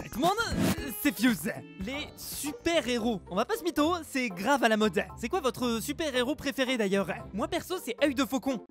tout le monde, c'est Fuse Les super-héros On va pas se mytho, c'est grave à la mode C'est quoi votre super-héros préféré d'ailleurs Moi perso, c'est œil de faucon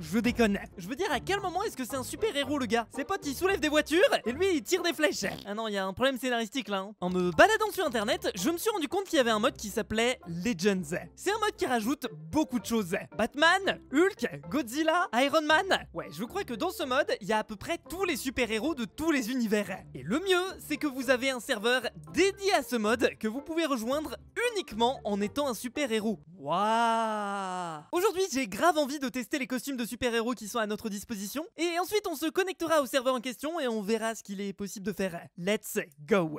je déconne. Je veux dire, à quel moment est-ce que c'est un super héros le gars Ses potes ils soulèvent des voitures et lui il tire des flèches. Ah non, il y a un problème scénaristique là. Hein. En me baladant sur internet, je me suis rendu compte qu'il y avait un mode qui s'appelait Legends. C'est un mode qui rajoute beaucoup de choses. Batman, Hulk, Godzilla, Iron Man. Ouais, je crois que dans ce mode, il y a à peu près tous les super-héros de tous les univers. Et le mieux, c'est que vous avez un serveur dédié à ce mode que vous pouvez rejoindre uniquement en étant un super-héros. Waouh Aujourd'hui, j'ai grave envie de tester les costumes de super-héros qui sont à notre disposition, et ensuite on se connectera au serveur en question et on verra ce qu'il est possible de faire. Let's go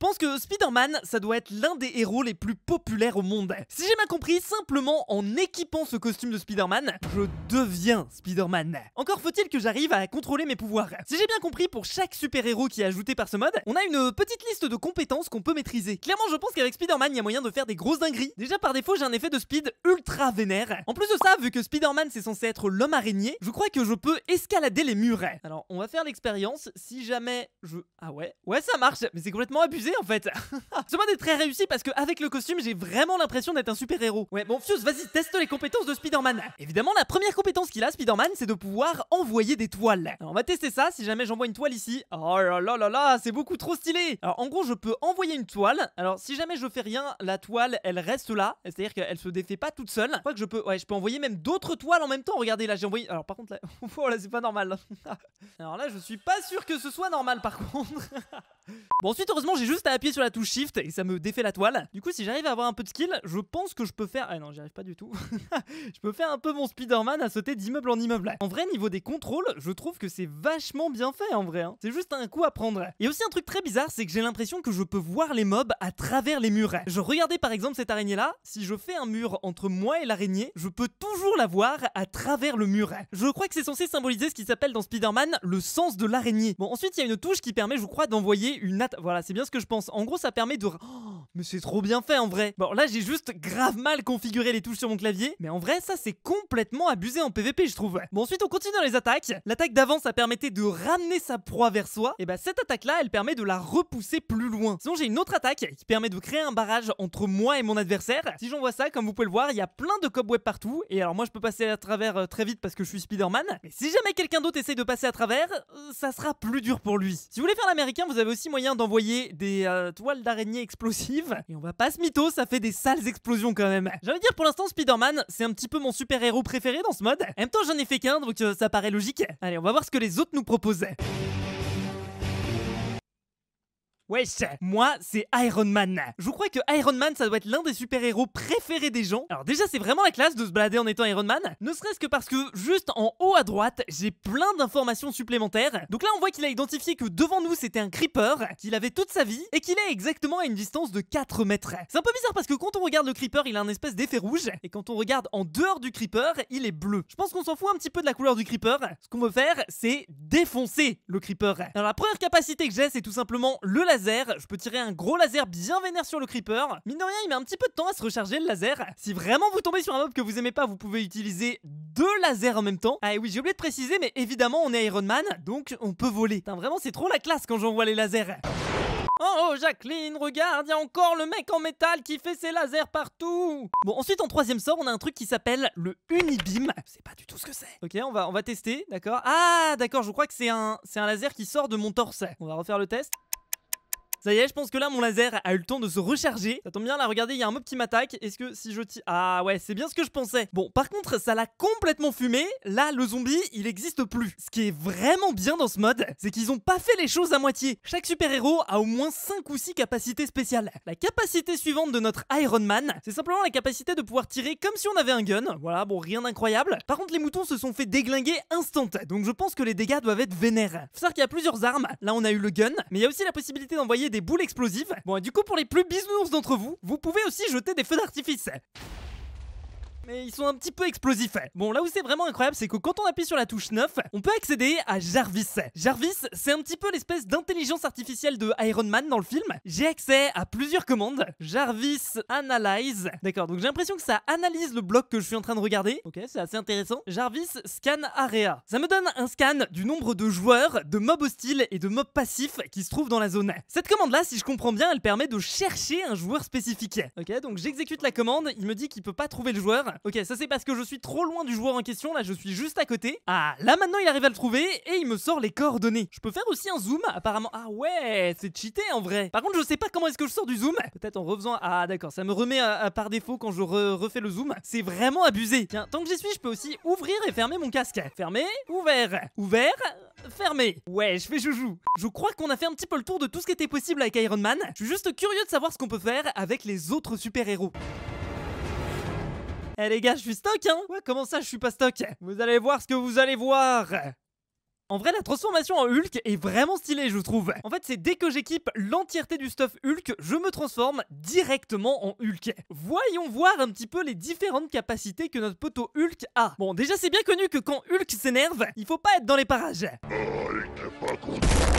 je pense que Spider-Man, ça doit être l'un des héros les plus populaires au monde. Si j'ai bien compris, simplement en équipant ce costume de Spider-Man, je deviens Spider-Man. Encore faut-il que j'arrive à contrôler mes pouvoirs. Si j'ai bien compris, pour chaque super-héros qui est ajouté par ce mode, on a une petite liste de compétences qu'on peut maîtriser. Clairement, je pense qu'avec Spider-Man, il y a moyen de faire des grosses dingueries. Déjà, par défaut, j'ai un effet de speed ultra vénère. En plus de ça, vu que Spider-Man, c'est censé être l'homme araignée, je crois que je peux escalader les murs. Alors, on va faire l'expérience. Si jamais je... Ah ouais Ouais, ça marche, mais c'est complètement abusé en fait. ce mode est très réussi parce que avec le costume, j'ai vraiment l'impression d'être un super héros. Ouais, bon, Fuse, vas-y, teste les compétences de Spider-Man. Évidemment, la première compétence qu'il a, Spider-Man, c'est de pouvoir envoyer des toiles. on va tester ça si jamais j'envoie une toile ici. Oh là là là là, c'est beaucoup trop stylé. Alors, en gros, je peux envoyer une toile. Alors, si jamais je fais rien, la toile, elle reste là. C'est-à-dire qu'elle se défait pas toute seule. Je crois que je peux, ouais, je peux envoyer même d'autres toiles en même temps. Regardez, là, j'ai envoyé. Alors, par contre, là, là c'est pas normal. Alors là, je suis pas sûr que ce soit normal, par contre. bon, ensuite, heureusement, j'ai juste à appuyer sur la touche Shift et ça me défait la toile. Du coup, si j'arrive à avoir un peu de skill, je pense que je peux faire... Ah non, j'y arrive pas du tout. je peux faire un peu mon Spider-Man à sauter d'immeuble en immeuble. En vrai, niveau des contrôles, je trouve que c'est vachement bien fait en vrai. Hein. C'est juste un coup à prendre. Et aussi un truc très bizarre, c'est que j'ai l'impression que je peux voir les mobs à travers les murets. Je regardais par exemple cette araignée-là. Si je fais un mur entre moi et l'araignée, je peux toujours la voir à travers le muret. Je crois que c'est censé symboliser ce qui s'appelle dans Spider-Man le sens de l'araignée. Bon, ensuite, il y a une touche qui permet, je crois, d'envoyer une Voilà, c'est bien ce que je pense. En gros, ça permet de. Mais c'est trop bien fait en vrai Bon là j'ai juste grave mal configuré les touches sur mon clavier, mais en vrai ça c'est complètement abusé en PVP je trouve. Bon ensuite on continue dans les attaques. L'attaque d'avance ça permettait de ramener sa proie vers soi, et bah cette attaque là elle permet de la repousser plus loin. Sinon j'ai une autre attaque qui permet de créer un barrage entre moi et mon adversaire. Si j'en vois ça, comme vous pouvez le voir, il y a plein de cobwebs partout, et alors moi je peux passer à travers euh, très vite parce que je suis Spider-Man, mais si jamais quelqu'un d'autre essaye de passer à travers, euh, ça sera plus dur pour lui. Si vous voulez faire l'américain, vous avez aussi moyen d'envoyer des euh, toiles d'araignée explosives et on va pas se mytho, ça fait des sales explosions quand même. J'allais dire pour l'instant, Spider-Man, c'est un petit peu mon super-héros préféré dans ce mode. En même temps, j'en ai fait qu'un, donc euh, ça paraît logique. Allez, on va voir ce que les autres nous proposaient. Wesh Moi, c'est Iron Man. Je crois que Iron Man, ça doit être l'un des super-héros préférés des gens. Alors déjà, c'est vraiment la classe de se balader en étant Iron Man, ne serait-ce que parce que juste en haut à droite, j'ai plein d'informations supplémentaires. Donc là, on voit qu'il a identifié que devant nous, c'était un creeper, qu'il avait toute sa vie, et qu'il est exactement à une distance de 4 mètres. C'est un peu bizarre parce que quand on regarde le creeper, il a un espèce d'effet rouge, et quand on regarde en dehors du creeper, il est bleu. Je pense qu'on s'en fout un petit peu de la couleur du creeper. Ce qu'on veut faire, c'est défoncer le creeper. Alors la première capacité que j'ai, c'est tout simplement le laser je peux tirer un gros laser bien vénère sur le creeper. Mine de rien, il met un petit peu de temps à se recharger le laser. Si vraiment vous tombez sur un mob que vous aimez pas, vous pouvez utiliser deux lasers en même temps. Ah et oui, j'ai oublié de préciser, mais évidemment, on est Iron Man, donc on peut voler. Putain, vraiment, c'est trop la classe quand j'envoie les lasers. Oh, oh Jacqueline, regarde, y a encore le mec en métal qui fait ses lasers partout Bon ensuite en troisième sort on a un truc qui s'appelle le unibim Je sais pas du tout ce que c'est. Ok on va on va tester, d'accord. Ah d'accord je crois que c'est un c'est un laser qui sort de mon torse. On va refaire le test. Ça y est, je pense que là, mon laser a eu le temps de se recharger. Ça tombe bien, là, regardez, il y a un mob qui m'attaque. Est-ce que si je tire... Ah ouais, c'est bien ce que je pensais. Bon, par contre, ça l'a complètement fumé. Là, le zombie, il existe plus. Ce qui est vraiment bien dans ce mode, c'est qu'ils ont pas fait les choses à moitié. Chaque super-héros a au moins 5 ou 6 capacités spéciales. La capacité suivante de notre Iron Man, c'est simplement la capacité de pouvoir tirer comme si on avait un gun. Voilà, bon, rien d'incroyable. Par contre, les moutons se sont fait déglinguer instant, donc je pense que les dégâts doivent être vénères. Faut savoir qu'il y a plusieurs armes. Là, on a eu le gun, mais il y a aussi la possibilité d'envoyer des boules explosives. Bon, du coup, pour les plus bisounours d'entre vous, vous pouvez aussi jeter des feux d'artifice mais ils sont un petit peu explosifs. Eh. Bon, là où c'est vraiment incroyable, c'est que quand on appuie sur la touche 9, on peut accéder à Jarvis. Eh. Jarvis, c'est un petit peu l'espèce d'intelligence artificielle de Iron Man dans le film. J'ai accès à plusieurs commandes. Jarvis Analyze. D'accord, donc j'ai l'impression que ça analyse le bloc que je suis en train de regarder. Ok, c'est assez intéressant. Jarvis Scan Area. Ça me donne un scan du nombre de joueurs, de mobs hostiles et de mobs passifs qui se trouvent dans la zone. Eh. Cette commande-là, si je comprends bien, elle permet de chercher un joueur spécifique. Ok, donc j'exécute la commande, il me dit qu'il peut pas trouver le joueur. Ok, ça c'est parce que je suis trop loin du joueur en question, là je suis juste à côté. Ah, là maintenant il arrive à le trouver et il me sort les coordonnées. Je peux faire aussi un zoom apparemment. Ah ouais, c'est cheaté en vrai. Par contre, je sais pas comment est-ce que je sors du zoom. Peut-être en refaisant... Ah d'accord, ça me remet à, par défaut quand je refais le zoom. C'est vraiment abusé. Tiens, tant que j'y suis, je peux aussi ouvrir et fermer mon casque. Fermé, ouvert. Ouvert, fermé. Ouais, je fais joujou. Je crois qu'on a fait un petit peu le tour de tout ce qui était possible avec Iron Man. Je suis juste curieux de savoir ce qu'on peut faire avec les autres super-héros. Eh les gars, je suis stock, hein Ouais, comment ça, je suis pas stock Vous allez voir ce que vous allez voir en vrai, la transformation en Hulk est vraiment stylée, je trouve. En fait, c'est dès que j'équipe l'entièreté du stuff Hulk, je me transforme directement en Hulk. Voyons voir un petit peu les différentes capacités que notre poteau Hulk a. Bon, déjà, c'est bien connu que quand Hulk s'énerve, il faut pas être dans les parages. il oh, pas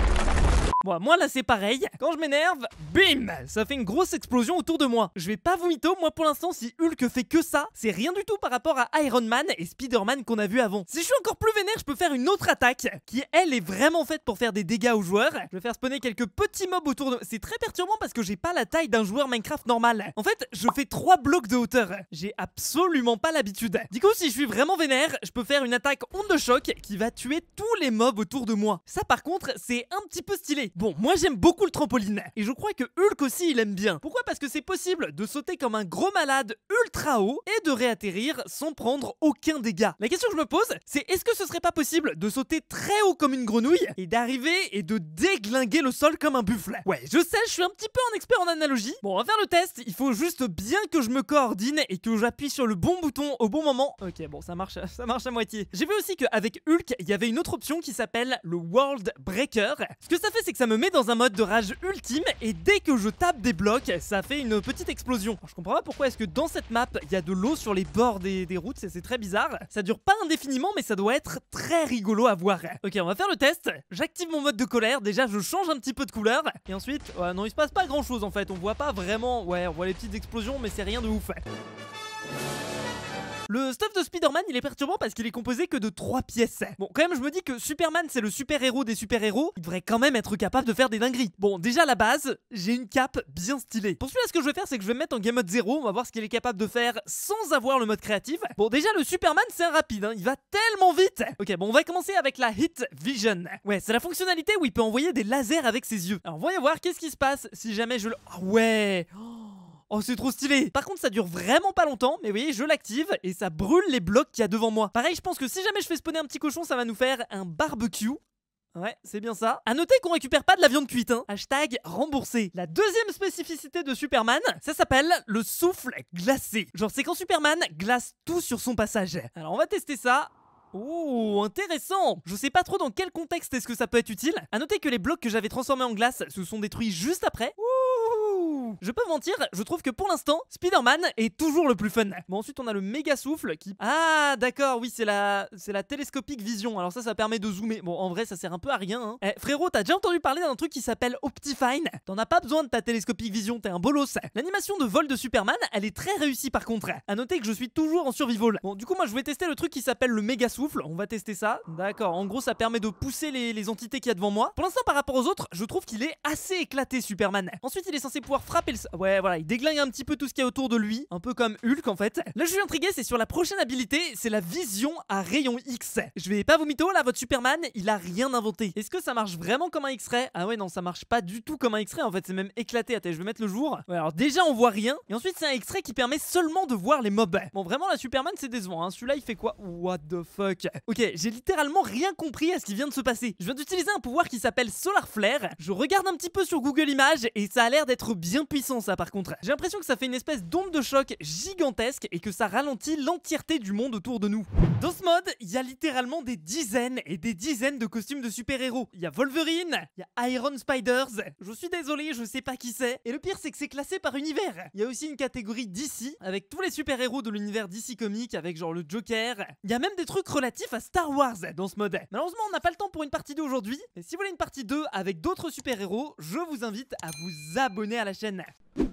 moi, moi là c'est pareil. Quand je m'énerve, bim Ça fait une grosse explosion autour de moi. Je vais pas vous mytho, moi pour l'instant si Hulk fait que ça, c'est rien du tout par rapport à Iron Man et Spider-Man qu'on a vu avant. Si je suis encore plus vénère, je peux faire une autre attaque qui elle est vraiment faite pour faire des dégâts aux joueurs. Je vais faire spawner quelques petits mobs autour de... moi C'est très perturbant parce que j'ai pas la taille d'un joueur Minecraft normal. En fait, je fais 3 blocs de hauteur. J'ai absolument pas l'habitude. Du coup, si je suis vraiment vénère, je peux faire une attaque onde de choc qui va tuer tous les mobs autour de moi. Ça par contre, c'est un petit peu stylé. Bon, moi j'aime beaucoup le trampoline Et je crois que Hulk aussi il aime bien. Pourquoi Parce que c'est possible de sauter comme un gros malade ultra haut et de réatterrir sans prendre aucun dégât. La question que je me pose, c'est est-ce que ce serait pas possible de sauter très haut comme une grenouille et d'arriver et de déglinguer le sol comme un buffle Ouais, je sais, je suis un petit peu un expert en analogie. Bon, on va faire le test. Il faut juste bien que je me coordine et que j'appuie sur le bon bouton au bon moment. Ok, bon, ça marche, ça marche à moitié. J'ai vu aussi qu'avec Hulk, il y avait une autre option qui s'appelle le World Breaker. Ce que ça fait, c'est que ça me met dans un mode de rage ultime et dès que je tape des blocs, ça fait une petite explosion. je comprends pas pourquoi est-ce que dans cette map, il y a de l'eau sur les bords des, des routes, c'est très bizarre. Ça dure pas indéfiniment, mais ça doit être très rigolo à voir. Ok, on va faire le test. J'active mon mode de colère, déjà je change un petit peu de couleur. Et ensuite, ouais, non, il se passe pas grand chose en fait, on voit pas vraiment... Ouais, on voit les petites explosions, mais c'est rien de ouf. Le stuff de Spider-Man, il est perturbant parce qu'il est composé que de trois pièces. Bon, quand même, je me dis que Superman, c'est le super-héros des super-héros. Il devrait quand même être capable de faire des dingueries. Bon, déjà, la base, j'ai une cape bien stylée. Pour celui-là, ce que je vais faire, c'est que je vais mettre en game mode 0. On va voir ce qu'il est capable de faire sans avoir le mode créatif. Bon, déjà, le Superman, c'est un rapide. Hein. Il va tellement vite. Ok, bon, on va commencer avec la Hit Vision. Ouais, c'est la fonctionnalité où il peut envoyer des lasers avec ses yeux. Alors, voyons voir qu'est-ce qui se passe si jamais je le... Ah ouais oh, Oh, c'est trop stylé Par contre, ça dure vraiment pas longtemps, mais vous voyez, je l'active et ça brûle les blocs qu'il y a devant moi. Pareil, je pense que si jamais je fais spawner un petit cochon, ça va nous faire un barbecue. Ouais, c'est bien ça. À noter qu'on récupère pas de la viande cuite, hein. Hashtag remboursé. La deuxième spécificité de Superman, ça s'appelle le souffle glacé. Genre, c'est quand Superman glace tout sur son passage. Alors, on va tester ça. Oh, intéressant Je sais pas trop dans quel contexte est-ce que ça peut être utile. À noter que les blocs que j'avais transformés en glace se sont détruits juste après. Ouh je peux mentir, je trouve que pour l'instant, Spider-Man est toujours le plus fun. Bon, ensuite, on a le méga souffle qui. Ah, d'accord, oui, c'est la... c'est la télescopique vision. Alors ça, ça permet de zoomer. Bon, en vrai, ça sert un peu à rien. Hein. Eh, frérot, t'as déjà entendu parler d'un truc qui s'appelle Optifine T'en as pas besoin de ta télescopique vision, t'es un bolos. L'animation de vol de Superman, elle est très réussie par contre. À noter que je suis toujours en survival. Bon, du coup, moi, je vais tester le truc qui s'appelle le méga souffle. On va tester ça. D'accord. En gros, ça permet de pousser les, les entités qu'il y a devant moi. Pour l'instant, par rapport aux autres, je trouve qu'il est assez éclaté, Superman. Ensuite, il est censé pouvoir frapper Ouais, voilà, il déglingue un petit peu tout ce qu'il y a autour de lui, un peu comme Hulk en fait. Là, je suis intrigué, c'est sur la prochaine habilité, c'est la vision à rayon X. Je vais pas vous mytho, là, votre Superman, il a rien inventé. Est-ce que ça marche vraiment comme un X-ray Ah ouais, non, ça marche pas du tout comme un X-ray, en fait, c'est même éclaté. Attends, je vais mettre le jour. alors déjà, on voit rien, et ensuite, c'est un X-ray qui permet seulement de voir les mobs. Bon, vraiment, la Superman, c'est décevant, hein. Celui-là, il fait quoi What the fuck Ok, j'ai littéralement rien compris à ce qui vient de se passer. Je viens d'utiliser un pouvoir qui s'appelle Solar Flare. Je regarde un petit peu sur Google Images, et ça a l'air d'être bien puissant ça par contre. J'ai l'impression que ça fait une espèce d'onde de choc gigantesque et que ça ralentit l'entièreté du monde autour de nous. Dans ce mode, il y a littéralement des dizaines et des dizaines de costumes de super-héros. Il y a Wolverine, il y a Iron Spiders, je suis désolé, je sais pas qui c'est. Et le pire c'est que c'est classé par univers. Il y a aussi une catégorie DC avec tous les super-héros de l'univers DC Comics avec genre le Joker. Il y a même des trucs relatifs à Star Wars dans ce mode. Malheureusement, on n'a pas le temps pour une partie 2 aujourd'hui. Mais si vous voulez une partie 2 avec d'autres super-héros, je vous invite à vous abonner à la chaîne.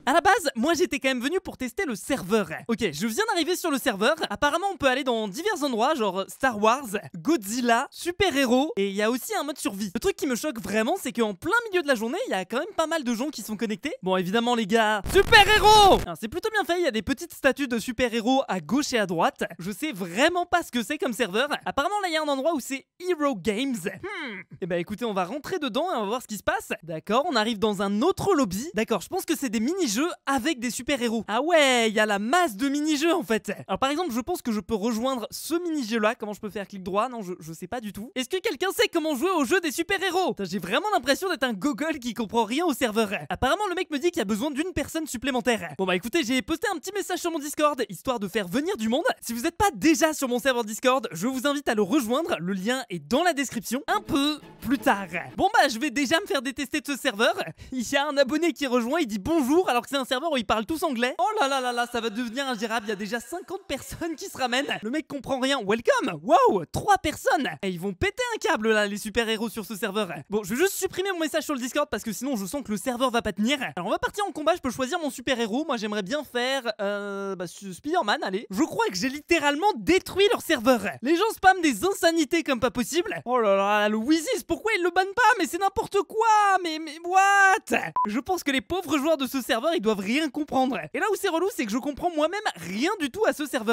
À la base, moi j'étais quand même venu pour tester le serveur. Ok, je viens d'arriver sur le serveur. Apparemment, on peut aller dans divers endroits, genre Star Wars, Godzilla, Super Héros, et il y a aussi un mode survie. Le truc qui me choque vraiment, c'est qu'en plein milieu de la journée, il y a quand même pas mal de gens qui sont connectés. Bon, évidemment, les gars, Super Héros hein, C'est plutôt bien fait, il y a des petites statues de super héros à gauche et à droite. Je sais vraiment pas ce que c'est comme serveur. Apparemment, là, il y a un endroit où c'est Hero Games. Hmm. Et eh bah ben, écoutez, on va rentrer dedans et on va voir ce qui se passe. D'accord, on arrive dans un autre lobby. D'accord, je pense que c'est des mini-jeux avec des super-héros. Ah ouais, il y a la masse de mini-jeux en fait. Alors par exemple, je pense que je peux rejoindre ce mini-jeu là. Comment je peux faire clic droit Non, je, je sais pas du tout. Est-ce que quelqu'un sait comment jouer au jeu des super-héros J'ai vraiment l'impression d'être un gogol qui comprend rien au serveur. Apparemment, le mec me dit qu'il y a besoin d'une personne supplémentaire. Bon bah écoutez, j'ai posté un petit message sur mon Discord, histoire de faire venir du monde. Si vous n'êtes pas déjà sur mon serveur Discord, je vous invite à le rejoindre. Le lien est dans la description. Un peu plus tard. Bon bah, je vais déjà me faire détester de ce serveur. Il y a un abonné qui rejoint, il dit bonjour alors que c'est un serveur où ils parlent tous anglais. Oh là là là là, ça va devenir ingérable, il y a déjà 50 personnes qui se ramènent. Le mec comprend rien. Welcome Wow 3 personnes Et eh, ils vont péter un câble là, les super-héros sur ce serveur. Bon, je vais juste supprimer mon message sur le Discord parce que sinon je sens que le serveur va pas tenir. Alors on va partir en combat, je peux choisir mon super-héros. Moi j'aimerais bien faire euh, bah, spider allez. Je crois que j'ai littéralement détruit leur serveur. Les gens spamment des insanités comme pas possible. Oh là là, le Wizis, pourquoi ils le bannent pas Mais c'est n'importe quoi Mais, mais what Je pense que les pauvres joueurs de ce serveur, ils doivent rien comprendre. Et là où c'est relou, c'est que je comprends moi-même rien du tout à ce serveur.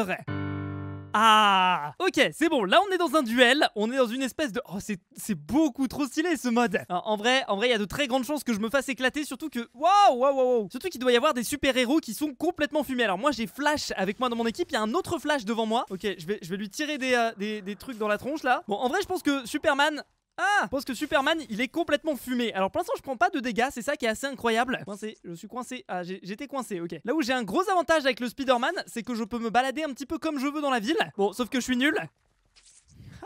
Ah Ok, c'est bon, là on est dans un duel, on est dans une espèce de... Oh, c'est beaucoup trop stylé ce mode En vrai, en vrai, il y a de très grandes chances que je me fasse éclater, surtout que... Wow waouh, waouh Surtout qu'il doit y avoir des super-héros qui sont complètement fumés. Alors moi, j'ai Flash avec moi dans mon équipe, il y a un autre Flash devant moi. Ok, je vais, je vais lui tirer des, euh, des, trucs dans la tronche, là. Bon, en vrai, je pense que Superman, ah Parce que Superman, il est complètement fumé. Alors pour l'instant, je prends pas de dégâts, c'est ça qui est assez incroyable. Coincé, je suis coincé. Ah, j'étais coincé, ok. Là où j'ai un gros avantage avec le Spider-Man, c'est que je peux me balader un petit peu comme je veux dans la ville. Bon, sauf que je suis nul.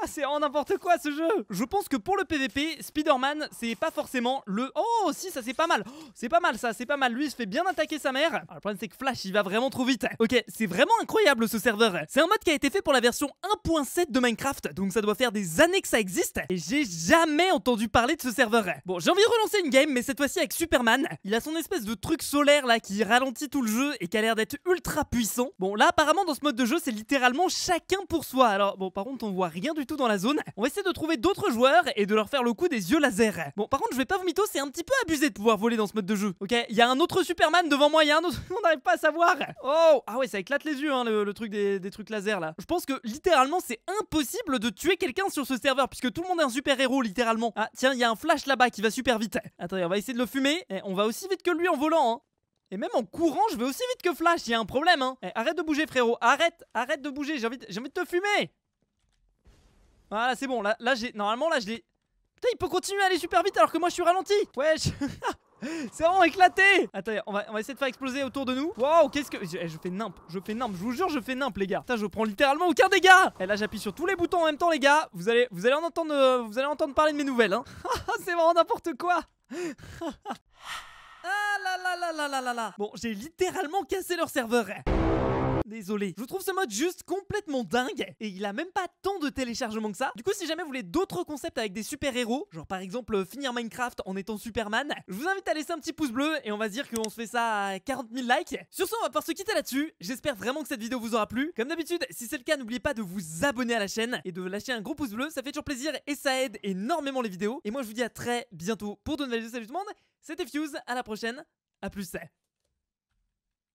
Ah, c'est en n'importe quoi ce jeu Je pense que pour le PVP, Spider-Man, c'est pas forcément le... Oh, si, ça c'est pas mal oh, C'est pas mal ça, c'est pas mal. Lui, il se fait bien attaquer sa mère. Ah, le problème, c'est que Flash, il va vraiment trop vite. Ok, c'est vraiment incroyable ce serveur. C'est un mode qui a été fait pour la version 1.7 de Minecraft, donc ça doit faire des années que ça existe. Et j'ai jamais entendu parler de ce serveur. Bon, j'ai envie de relancer une game, mais cette fois-ci avec Superman. Il a son espèce de truc solaire là qui ralentit tout le jeu et qui a l'air d'être ultra puissant. Bon, là, apparemment, dans ce mode de jeu, c'est littéralement chacun pour soi. Alors, bon, par contre, on voit rien du tout dans la zone. On va essayer de trouver d'autres joueurs et de leur faire le coup des yeux laser. Bon, par contre, je vais pas vous mytho, c'est un petit peu abusé de pouvoir voler dans ce mode de jeu. Ok, il y a un autre Superman devant moi, il y a un autre. On n'arrive pas à savoir. Oh, ah ouais, ça éclate les yeux, hein, le, truc des, trucs laser là. Je pense que littéralement, c'est impossible de tuer quelqu'un sur ce serveur puisque tout le monde est un super héros littéralement. Ah, tiens, il y a un flash là-bas qui va super vite. Attendez, on va essayer de le fumer. Et eh, on va aussi vite que lui en volant. Hein. Et même en courant, je vais aussi vite que Flash, il y a un problème, hein. Eh, arrête de bouger, frérot, arrête, arrête de bouger, j'ai envie, envie de te fumer. Voilà, ah, c'est bon. Là, j'ai. Normalement, là, je l'ai. Putain, il peut continuer à aller super vite alors que moi, je suis ralenti. Wesh. C'est vraiment éclaté Attendez, on va, essayer de faire exploser autour de nous. Waouh, qu'est-ce que... Eh, je, fais nimp, je fais nimp, je vous jure, je fais nimp, les gars. Putain, je prends littéralement aucun dégât Et eh, là, j'appuie sur tous les boutons en même temps, les gars. Vous allez, vous allez, en, entendre, euh, vous allez entendre parler de mes nouvelles, hein. C'est vraiment n'importe quoi Ah là là là là là là là Bon, j'ai littéralement cassé leur serveur. Eh. Désolé. Je trouve ce mode juste complètement dingue et il a même pas tant de téléchargements que ça. Du coup, si jamais vous voulez d'autres concepts avec des super-héros, genre par exemple euh, finir Minecraft en étant Superman, je vous invite à laisser un petit pouce bleu et on va se dire qu'on se fait ça à 40 000 likes. Sur ce, on va pouvoir se quitter là-dessus. J'espère vraiment que cette vidéo vous aura plu. Comme d'habitude, si c'est le cas, n'oubliez pas de vous abonner à la chaîne et de lâcher un gros pouce bleu, ça fait toujours plaisir et ça aide énormément les vidéos. Et moi, je vous dis à très bientôt pour de nouvelles vidéos. Salut tout le monde, c'était Fuse, à la prochaine, à plus.